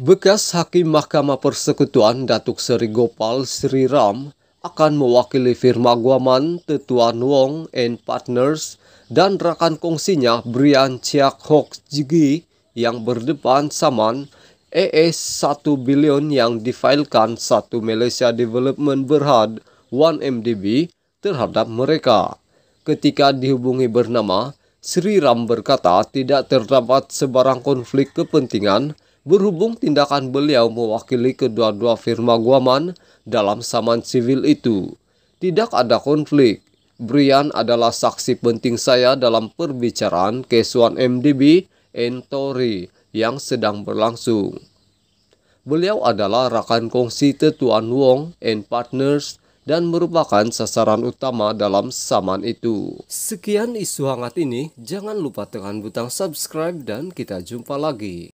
Bekas Hakim Mahkamah Persekutuan Datuk Seri Gopal Sri Ram akan mewakili firma Guaman, Tetuan Wong and Partners dan rekan kongsinya Brian Chiak Hok Jigi yang berdepan saman ES 1 bilion yang difailkan satu Malaysia Development Berhad 1MDB terhadap mereka. Ketika dihubungi bernama, Sri Ram berkata tidak terdapat sebarang konflik kepentingan berhubung tindakan beliau mewakili kedua-dua firma Guaman dalam saman sivil itu. Tidak ada konflik. Brian adalah saksi penting saya dalam perbicaraan Kesuan MDB Entori yang sedang berlangsung. Beliau adalah rakan kongsi Tetuan Wong and Partners dan merupakan sasaran utama dalam saman itu. Sekian isu hangat ini, jangan lupa tekan butang subscribe dan kita jumpa lagi.